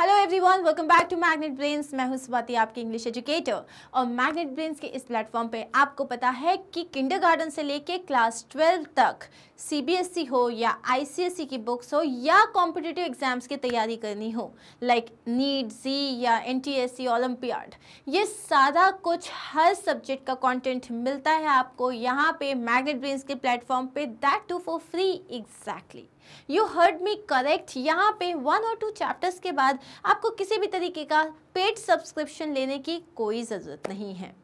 Hello everyone welcome back to magnet brains मैं हूं स्वाति आपकी इंग्लिश एजुकेटर और मैग्नेट ब्रेन्स के इस प्लेटफॉर्म पे आपको पता है कि किंडरगार्टन से लेके क्लास ट्वेल्व तक सीबीएसई e हो या आईसीएसई e की बुक्स हो या कॉम्पिटेटिव एग्जाम्स की तैयारी करनी हो लाइक नीट जी या एनटीएससी ओलंपियाड ये सारा कुछ हर सब्जेक्ट का कॉन्टेंट मिलता है आपको यहाँ पे मैग्नेट ब्रेन्स के प्लेटफॉर्म पे that too for free exactly you heard me correct यहाँ पे वन और टू चैप्टर्स के बाद आपको किसी भी तरीके का पेड सब्सक्रिप्शन लेने की कोई ज़रूरत नहीं है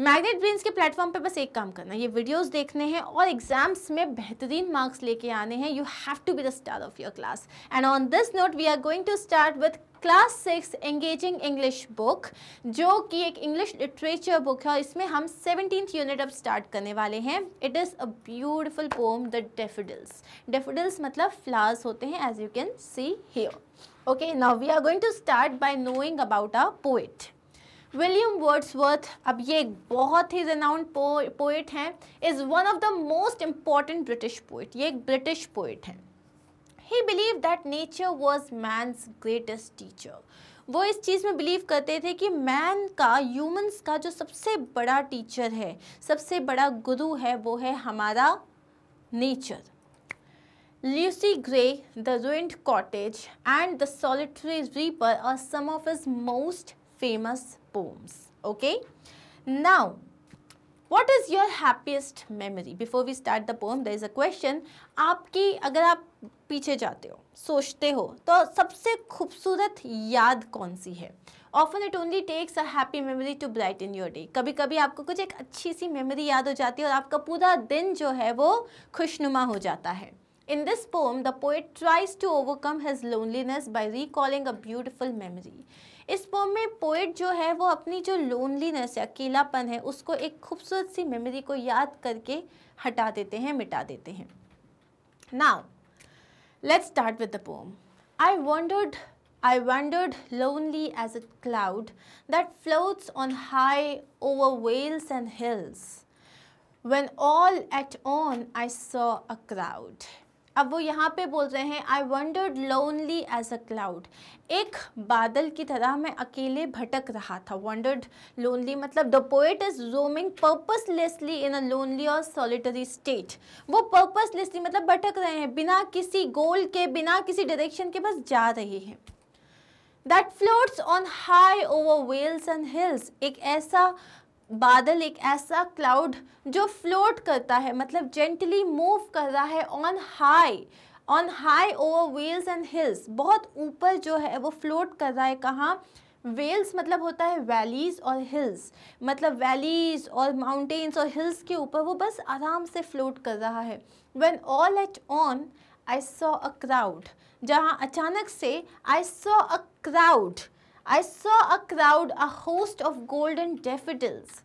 मैग्नेट ब्रेन्स के प्लेटफॉर्म पे बस एक काम करना ये वीडियोस देखने हैं और एग्जाम्स में बेहतरीन मार्क्स लेके आने हैं you have to be the star of your class and on this note we are going to start with class six engaging English book जो कि एक इंग्लिश लिटरेचर बुक है और इसमें हम सेवनटीन यूनिट अब स्टार्ट करने वाले हैं it is a beautiful poem the daffodils daffodils मतलब फ्लावर्स होते हैं as you can see here okay now we are going to start by knowing about a poet William Wordsworth अब ये एक बहुत ही रेनाउंड पोइट हैं is one of the most important British poet ये एक ब्रिटिश पोइट हैं he believe that nature was my greatest teacher वो इस चीज़ में बिलीव करते थे कि मैन का ह्यूमंस का जो सबसे बड़ा टीचर है सबसे बड़ा गुरु है वो है हमारा nature Lucy Gray the ruined cottage and the solitary reaper are some of his most famous poems okay now what is your happiest memory before we start the poem the is a question आपकी अगर आप पीछे जाते हो सोचते हो तो सबसे खूबसूरत याद कौन सी है often it only takes a happy memory to brighten your day कभी कभी आपको कुछ एक अच्छी सी मेमोरी याद हो जाती है और आपका पूरा दिन जो है वो खुशनुमा हो जाता है in this poem the poet tries to overcome his loneliness by recalling a beautiful memory इस पोम में पोइट जो है वो अपनी जो लोनलीनेस है अकेलापन है उसको एक खूबसूरत सी मेमोरी को याद करके हटा देते हैं मिटा देते हैं now let's start with the poem I wandered I wandered lonely as a cloud that floats on high over vales and hills When all at on I saw a crowd. अब वो यहाँ पे बोल रहे हैं I wandered lonely as a cloud एक बादल की तरह मैं अकेले भटक रहा था वंडर्ड लोनली मतलब the poet is roaming purposelessly in a lonely और सॉलिटरी स्टेट वो पर्पसलेसली मतलब भटक रहे हैं बिना किसी गोल के बिना किसी डायरेक्शन के बस जा रहे हैं that floats on high over vales and hills एक ऐसा बादल एक ऐसा क्लाउड जो फ्लोट करता है मतलब जेंटली मूव कर रहा है on high on high over vales and hills बहुत ऊपर जो है वो फ्लोट कर रहा है कहाँ वेल्स मतलब होता है वैलीज़ और हिल्स मतलब वैलीज़ और माउंटेन्स और हिल्स के ऊपर वो बस आराम से फ्लोट कर रहा है when all at once I saw a crowd जहाँ अचानक से I saw a crowd I saw a crowd, a host of golden daffodils.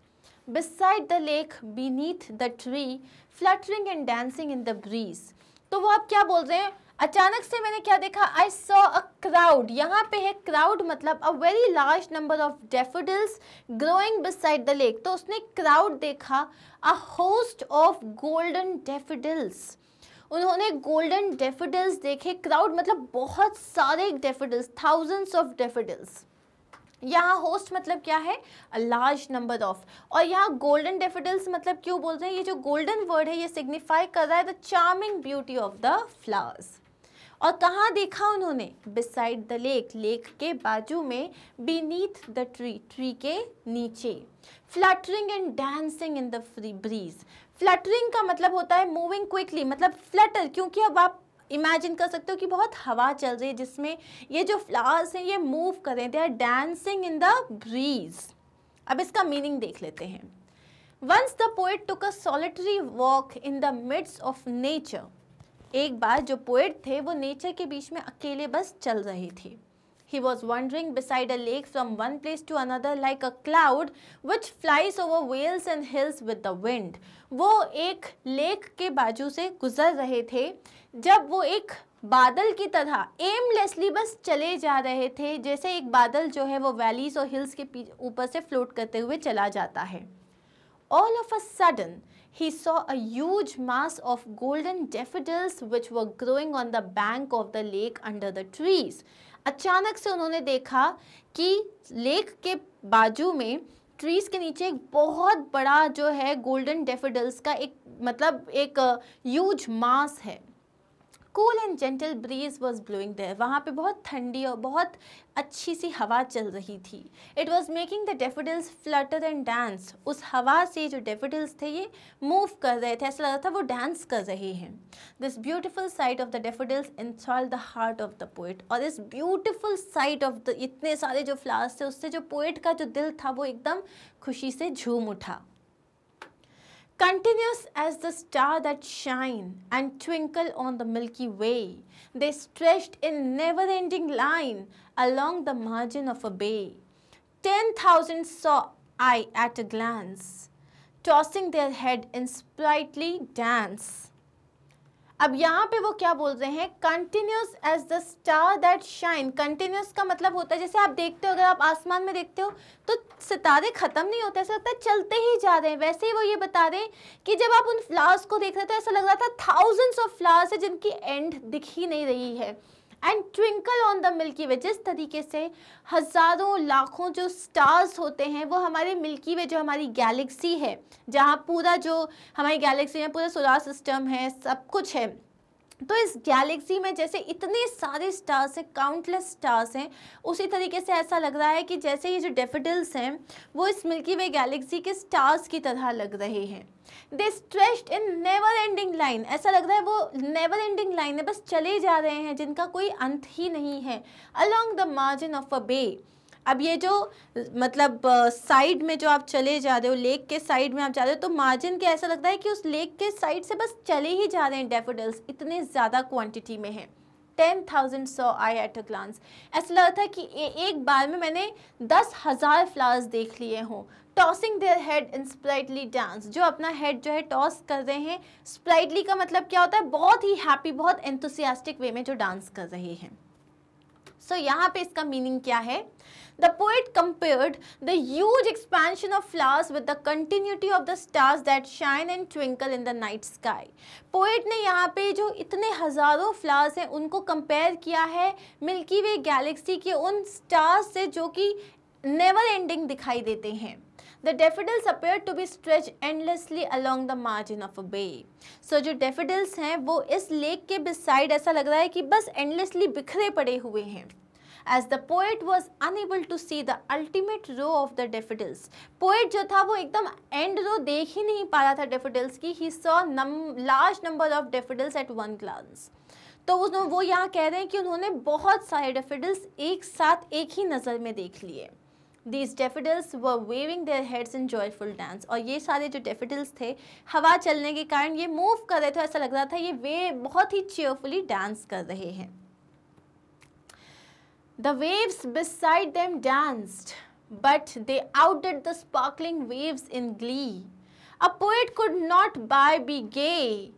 Beside the lake, beneath the tree, fluttering and dancing in the breeze. तो वो आप क्या बोल रहे हैं अचानक से मैंने क्या देखा आई सॉ अ क्राउड यहाँ पे है क्राउड मतलब a very large number of daffodils growing beside the lake तो उसने क्राउड देखा a host of golden daffodils उन्होंने गोल्डन डेफोडिल्स देखे क्राउड मतलब बहुत सारे डेफोडिल्स थाउजेंड्स ऑफ डेफोडिल्स यहाँ होस्ट मतलब क्या है अ लार्ज नंबर ऑफ और यहाँ गोल्डन डेफिडल्स मतलब क्यों बोलते हैं ये जो गोल्डन वर्ड है ये सिग्निफाई कर रहा है the charming beauty of the flowers और कहाँ देखा उन्होंने बिसाइड द लेक लेक के बाजू में बीनीथ द ट्री ट्री के नीचे fluttering and dancing in the free breeze fluttering का मतलब होता है मूविंग क्विकली मतलब फ्लटर क्योंकि अब आप इमेजिन कर सकते हो कि बहुत हवा चल रही है जिसमें ये जो फ्लावर्स हैं ये मूव कर रहे हैं they are dancing in the breeze अब इसका मीनिंग देख लेते हैं once the poet took a solitary walk in the midst of nature एक बार जो पोएट थे वो नेचर के बीच में अकेले बस चल रहे थे He was wandering beside a lake from one place to another like a cloud which flies over vales and hills with the wind. वो एक लेक के बाजू से गुजर रहे थे जब वो एक बादल की तरह एमलेसली बस चले जा रहे थे जैसे एक बादल जो है वो वैलीज और हिल्स के ऊपर से फ्लोट करते हुए चला जाता है all of a sudden he saw a huge mass of golden daffodils which were growing on the bank of the lake under the trees. अचानक से उन्होंने देखा कि लेक के बाजू में ट्रीज के नीचे एक बहुत बड़ा जो है गोल्डन डेफिडल्स का एक मतलब एक ह्यूज uh, मास है cool and gentle breeze was blowing there वहाँ पे बहुत ठंडी और बहुत अच्छी सी हवा चल रही थी it was making the daffodils flutter and dance उस हवा से जो डेफिडल्स थे ये मूव कर रहे थे ऐसा लग रहा था वो डांस कर रहे हैं this beautiful sight of the daffodils enthral the heart of the poet और इस ब्यूटिफुल साइट ऑफ द इतने सारे जो फ्लावर्स थे उससे जो पोइट का जो दिल था वो एकदम खुशी से झूम उठा Continuous as the star that shine and twinkle on the Milky Way, they stretched in never-ending line along the margin of a bay. Ten thousand saw I at a glance, tossing their head in sprightly dance. अब यहाँ पे वो क्या बोल रहे हैं continuous as the star that shine continuous का मतलब होता है जैसे आप देखते हो अगर आप आसमान में देखते हो तो सितारे ख़त्म नहीं होते ऐसा लगता है चलते ही जा रहे हैं वैसे ही वो ये बता रहे हैं कि जब आप उन फ्लावर्स को देख रहे थे ऐसा लग रहा था थाउजेंड्स ऑफ फ्लावर्स है जिनकी एंड दिख ही नहीं रही है and twinkle on the milky way जिस तरीके से हज़ारों लाखों जो स्टार्स होते हैं वो हमारे मिल्की वे जो हमारी गैलेक्सी है जहाँ पूरा जो हमारी गैलेक्सी में पूरा सोलर सिस्टम है सब कुछ है तो इस गैलेक्सी में जैसे इतने सारे स्टार्स हैं काउंटलेस स्टार्स हैं उसी तरीके से ऐसा लग रहा है कि जैसे ये जो डेफिडल्स हैं वो इस मिल्की वे गैलेक्सी के स्टार्स की तरह लग रहे हैं they stretched in never ending line ऐसा लग रहा है वो नेवर एंडिंग लाइन है बस चले जा रहे हैं जिनका कोई अंत ही नहीं है along the margin of a bay अब ये जो मतलब साइड में जो आप चले जा रहे हो लेक के साइड में आप जा रहे हो तो मार्जिन के ऐसा लगता है कि उस लेक के साइड से बस चले ही जा रहे हैं डेफोडल्स इतने ज़्यादा क्वांटिटी में हैं ten thousand saw I at a glance ऐसा लगता था कि ए, एक बार में मैंने दस हज़ार फ्लावर्स देख लिए हों tossing their head in sprightly dance जो अपना हेड जो है टॉस कर रहे हैं स्प्राइटली का मतलब क्या होता है बहुत ही हैप्पी बहुत एंथुसियास्टिक वे में जो डांस कर रहे हैं सो so, यहाँ पे इसका मीनिंग क्या है The poet compared the huge expansion of flowers with the continuity of the stars that shine and twinkle in the night sky. Poet ने यहाँ पे जो इतने हज़ारों फ्लावर्स हैं उनको कंपेयर किया है मिल्की वे गैलेक्सी के उन स्टार्स से जो कि नेवर एंडिंग दिखाई देते हैं The daffodils appear to be stretched endlessly along the margin of a bay. So जो daffodils हैं वो इस लेक के बिसाइड ऐसा लग रहा है कि बस endlessly बिखरे पड़े हुए हैं as the poet was unable to see the ultimate row of the daffodils poet जो था वो एकदम एंड रो देख ही नहीं पा रहा था डेफिडल्स की ही saw large number of daffodils at one glance तो उसने वो यहाँ कह रहे हैं कि उन्होंने बहुत सारे डेफिडल्स एक साथ एक ही नज़र में देख लिए दीज डेफिडल्स व waving their heads in joyful dance और ये सारे जो डेफिडल्स थे हवा चलने के कारण ये मूव कर रहे थे ऐसा लग रहा था ये वे बहुत ही चेयरफुली डांस कर रहे हैं The waves beside them danced, but they outdid the sparkling waves in glee. A poet could not by be gay,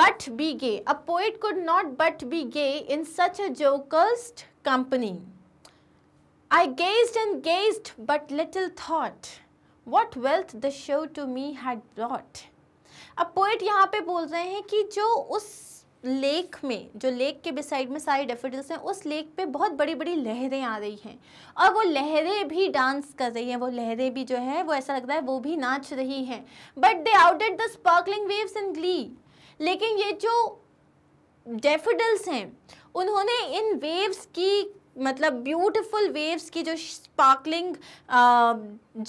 but be gay. A poet could not but be gay in such a jocose company. I gazed and gazed, but little thought what wealth the show to me had brought. अब poet यहाँ पे बोल रहे हैं कि जो उस lake में जो लेक के साइड में सारे डेफिडल्स हैं उस लेक पे बहुत बड़ी बड़ी लहरें आ रही हैं और वो लहरें भी डांस कर रही हैं वो लहरें भी जो है वो ऐसा लग रहा है वो भी नाच रही हैं but they outdid the sparkling waves in glee लेकिन ये जो डेफिडल्स हैं उन्होंने इन वेव्स की मतलब ब्यूटीफुल वेव्स की जो स्पार्कलिंग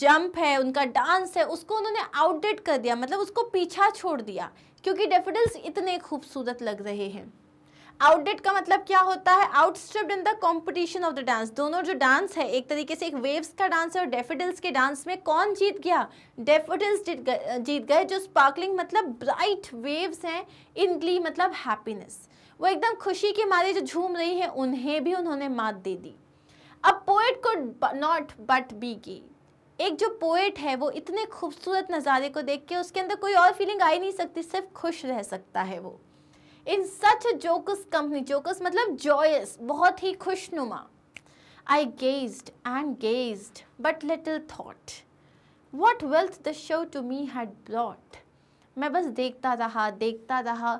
जंप है उनका डांस है उसको उन्होंने आउटडेट कर दिया मतलब उसको पीछा छोड़ दिया क्योंकि डेफिडल्स इतने खूबसूरत लग रहे हैं आउटडेट का मतलब क्या होता है outstripped in the competition of the dance दोनों जो डांस है एक तरीके से एक वेव्स का डांस है और डेफिडल्स के डांस में कौन जीत गया डेफिडल्स जीत गए जो स्पार्कलिंग मतलब ब्राइट वेव्स हैं ग्ली मतलब हैप्पीनेस वो एकदम खुशी के मारे जो झूम रही हैं उन्हें भी उन्होंने मात दे दी अब पोएट को नॉट बट बी की एक जो पोएट है वो इतने खूबसूरत नज़ारे को देख के उसके अंदर कोई और फीलिंग आ ही नहीं सकती सिर्फ खुश रह सकता है वो इन सच जोकस कंपनी जोकस मतलब जॉयस बहुत ही खुशनुमा I gazed and gazed but little thought what wealth the show to me had brought मैं बस देखता रहा देखता रहा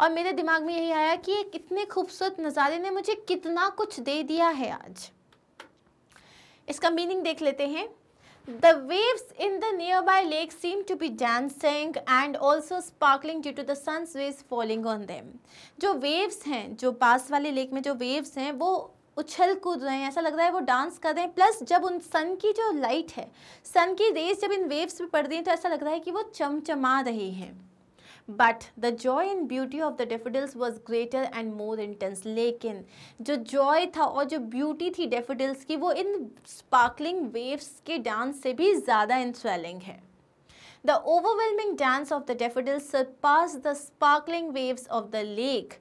और मेरे दिमाग में यही आया कि ये कितने खूबसूरत नज़ारे ने मुझे कितना कुछ दे दिया है आज इसका मीनिंग देख लेते हैं The waves in the nearby lake seem to be dancing and also sparkling due to the sun's rays falling on them. जो waves हैं जो पास वाले lake में जो waves हैं वो उछल कूद रहे हैं ऐसा लग रहा है वो डांस कर रहे हैं प्लस जब उन सन की जो लाइट है सन की रेज जब इन वेव्स पे पड़ रही है तो ऐसा लग रहा है कि वो चमचमा रहे हैं but the joy and beauty of the daffodils was greater and more intense लेकिन जो जॉय था और जो ब्यूटी थी डेफिडल्स की वो इन स्पार्कलिंग वेव्स के डांस से भी ज़्यादा इंस्वेलिंग है the overwhelming dance of the daffodils surpass the sparkling waves of the lake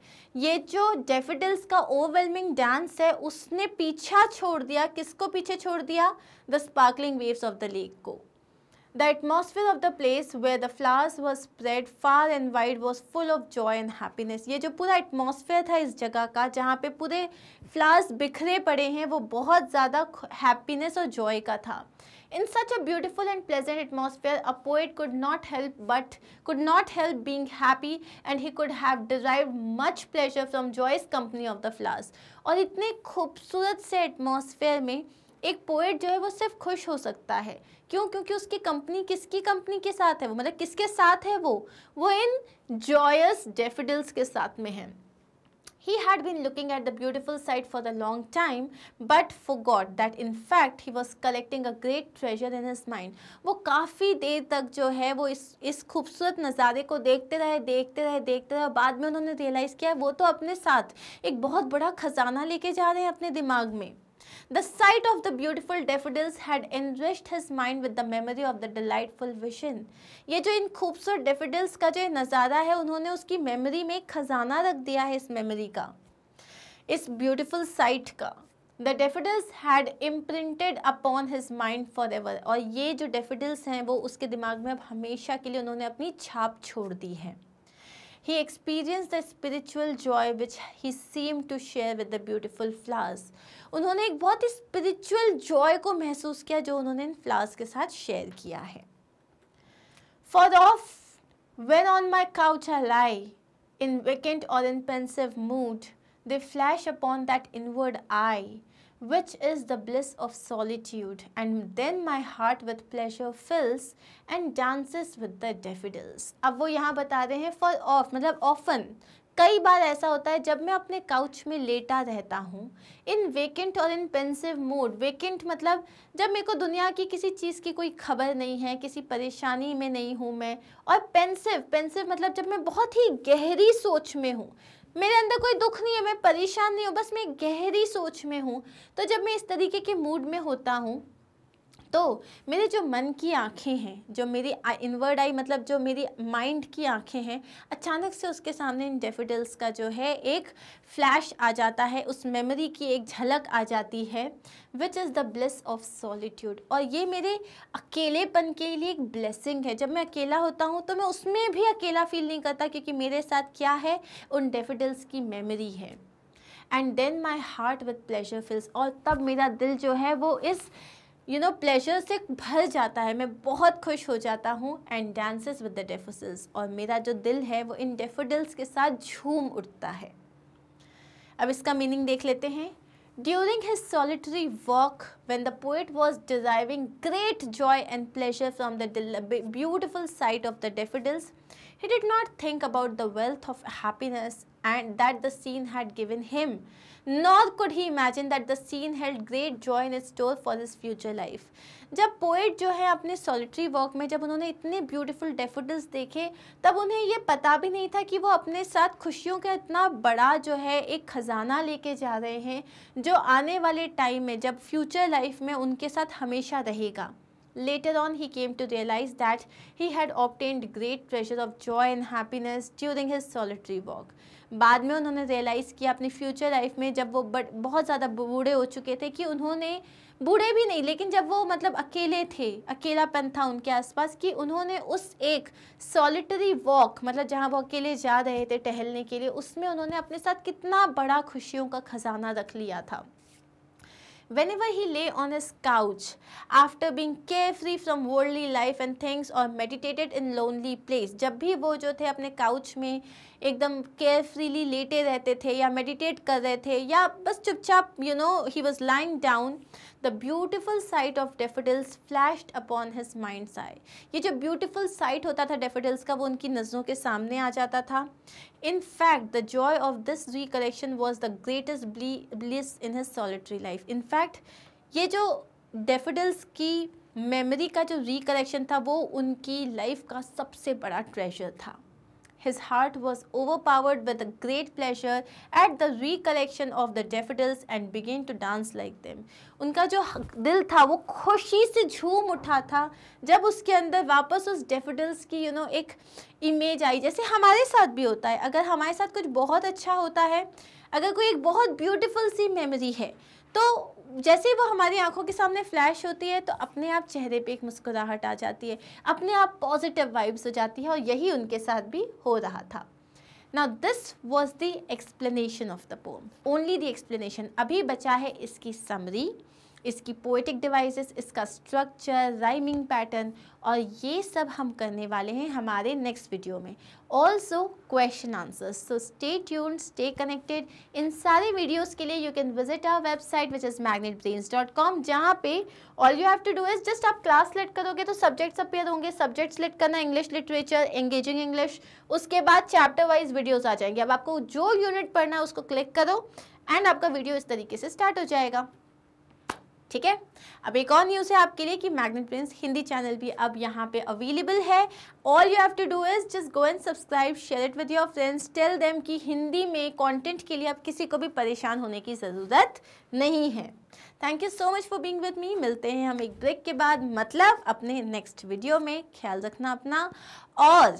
ये जो डेफिडल्स का ओवरवेलमिंग डांस है उसने पीछा छोड़ दिया किसको पीछे छोड़ दिया the sparkling waves of the lake को The atmosphere of the place where the flowers were spread far and wide was full of joy and happiness. ये जो पूरा atmosphere था इस जगह का जहाँ पे पूरे flowers बिखरे पड़े हैं वो बहुत ज़्यादा happiness और joy का था In such a beautiful and pleasant atmosphere, a poet could not help but could not help being happy and he could have derived much pleasure from joyous company of the flowers. और इतने खूबसूरत से atmosphere में एक poet जो है वो सिर्फ खुश हो सकता है क्यों क्योंकि उसकी कंपनी किसकी कंपनी के साथ है वो मतलब किसके साथ है वो वो इन जॉयस डेफिडल्स के साथ में है He had been looking at the beautiful sight for the long time, but forgot that in fact he was collecting a great treasure in his mind. वो काफ़ी देर तक जो है वो इस इस खूबसूरत नज़ारे को देखते रहे देखते रहे देखते रहे बाद में उन्होंने रियलाइज़ किया वो तो अपने साथ एक बहुत बड़ा ख़जाना लेके जा रहे हैं अपने दिमाग में The sight of the beautiful daffodils had enriched his mind with the memory of the delightful vision. ये जो इन खूबसूरत डेफिडल्स का जो नज़ारा है उन्होंने उसकी मेमोरी में खजाना रख दिया है इस मेमोरी का इस ब्यूटिफुल साइट का the daffodils had imprinted upon his mind for ever और ये जो डेफिडल्स हैं वो उसके दिमाग में अब हमेशा के लिए उन्होंने अपनी छाप छोड़ दी है He experienced the spiritual joy which he seemed to share with the beautiful flowers. उन्होंने एक बहुत ही स्पिरिचुअल जॉय को महसूस किया जो उन्होंने इन फ्लावर्स के साथ शेयर किया है for oft when on my couch I lie in vacant or in pensive mood they flash upon that inward eye which is the bliss of solitude, and then my heart with pleasure fills and dances with the daffodils. अब वो यहाँ बता रहे हैं for off मतलब often कई बार ऐसा होता है जब मैं अपने काउच में लेटा रहता हूँ इन vacant or in pensive mood vacant मतलब जब मेरे को दुनिया की किसी चीज़ की कोई खबर नहीं है किसी परेशानी में नहीं हूँ मैं और पेंसिव पेंसिव मतलब जब मैं बहुत ही गहरी सोच में हूँ मेरे अंदर कोई दुख नहीं है मैं परेशान नहीं हूँ बस मैं गहरी सोच में हूँ तो जब मैं इस तरीके के मूड में होता हूँ तो मेरे जो मन की आँखें हैं जो मेरी इनवर्ड आई मतलब जो मेरी माइंड की आँखें हैं अचानक से उसके सामने इन डेफिडल्स का जो है एक फ्लैश आ जाता है उस मेमोरी की एक झलक आ जाती है which is the bliss of solitude और ये मेरे अकेलेपन के लिए एक ब्लेसिंग है जब मैं अकेला होता हूँ तो मैं उसमें भी अकेला फील नहीं करता क्योंकि मेरे साथ क्या है उन डेफिडल्स की मेमोरी है and then my heart with pleasure fills और तब मेरा दिल जो है वो इस यू नो प्लेजर से भर जाता है मैं बहुत खुश हो जाता हूँ and dances with the daffodils और मेरा जो दिल है वो इन डेफोडिल्स के साथ झूम उठता है अब इसका मीनिंग देख लेते हैं during his solitary walk when the poet was deriving great joy and pleasure from the beautiful sight of the daffodils He did not think about the wealth of happiness and that the scene had given him. Nor could he imagine that the scene held great joy in its store for his future life. जब poet जो है अपने solitary walk में जब उन्होंने इतने beautiful daffodils देखे तब उन्हें ये पता भी नहीं था कि वो अपने साथ खुशियों का इतना बड़ा जो है एक ख़जाना लेके जा रहे हैं जो आने वाले टाइम में जब फ्यूचर लाइफ में उनके साथ हमेशा रहेगा Later on, he came to realize that he had obtained great treasure of joy and happiness during his solitary walk. बाद में उन्होंने रियलाइज़ किया अपनी फ्यूचर लाइफ में जब वो बट बहुत ज़्यादा बूढ़े हो चुके थे कि उन्होंने बूढ़े भी नहीं लेकिन जब वो मतलब अकेले थे अकेलापन था उनके आसपास कि उन्होंने उस एक सॉलिटरी वॉक मतलब जहाँ वो अकेले जा रहे थे टहलने के लिए उसमें उन्होंने अपने साथ कितना बड़ा खुशियों का खजाना रख लिया था Whenever he lay on his couch, after being carefree from worldly life and things or meditated in lonely place, जब भी वो जो थे अपने काउच में एकदम केयरफ्रीली लेटे रहते थे या मेडिटेट कर रहे थे या बस चुपचाप you know he was lying down the beautiful sight of daffodils flashed upon his mind आई ये जो ब्यूटिफुल साइट होता था डेफिडल्स का वो उनकी नज़रों के सामने आ जाता था in fact the joy of this recollection was the greatest bliss in his solitary life in fact ये जो डेफिडल्स की मेमोरी का जो रिकलेक्शन था वो उनकी लाइफ का सबसे बड़ा ट्रेजर था his heart was overpowered with a great pleasure at the recollection of the daffodils and began to dance like them. उनका जो दिल था वो खुशी से झूम उठा था जब उसके अंदर वापस उस डेफिडल्स की यू you नो know, एक इमेज आई जैसे हमारे साथ भी होता है अगर हमारे साथ कुछ बहुत अच्छा होता है अगर कोई एक बहुत ब्यूटीफुल सी मेमोरी है तो जैसे ही वो हमारी आंखों के सामने फ्लैश होती है तो अपने आप चेहरे पे एक मुस्कुराहट आ जाती है अपने आप पॉजिटिव वाइब्स हो जाती है और यही उनके साथ भी हो रहा था now this was the explanation of the poem only the explanation अभी बचा है इसकी समरी इसकी पोइटिक डिवाइसेस इसका स्ट्रक्चर राइमिंग पैटर्न और ये सब हम करने वाले हैं हमारे नेक्स्ट वीडियो में also question answers so stay tune stay connected इन सारे वीडियोस के लिए you can visit our website which is Magnet Brains dot com जहाँ पे all you have to do is just आप क्लास लेट करोगे तो सब्जेक्ट्स अपेयर होंगे सब्जेक्ट सेलेक्ट करना इंग्लिश लिटरेचर एंगेजिंग इंग्लिश उसके बाद चैप्टर वाइज वीडियोज़ आ जाएंगे अब आपको जो यूनिट पढ़ना है उसको क्लिक करो एंड आपका वीडियो इस तरीके से स्टार्ट हो जाएगा ठीक है अब एक और न्यूज़ है आपके लिए कि मैग्नेट प्रिंस हिंदी चैनल भी अब यहाँ पे अवेलेबल है all you have to do is just go and subscribe share it with your friends tell them कि हिंदी में कंटेंट के लिए अब किसी को भी परेशान होने की ज़रूरत नहीं है thank you so much for being with me मिलते हैं हम एक ब्रेक के बाद मतलब अपने नेक्स्ट वीडियो में ख्याल रखना अपना और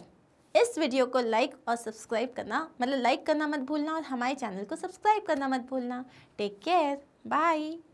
इस वीडियो को लाइक और सब्सक्राइब करना मतलब लाइक करना मत भूलना और हमारे चैनल को सब्सक्राइब करना मत भूलना टेक केयर बाय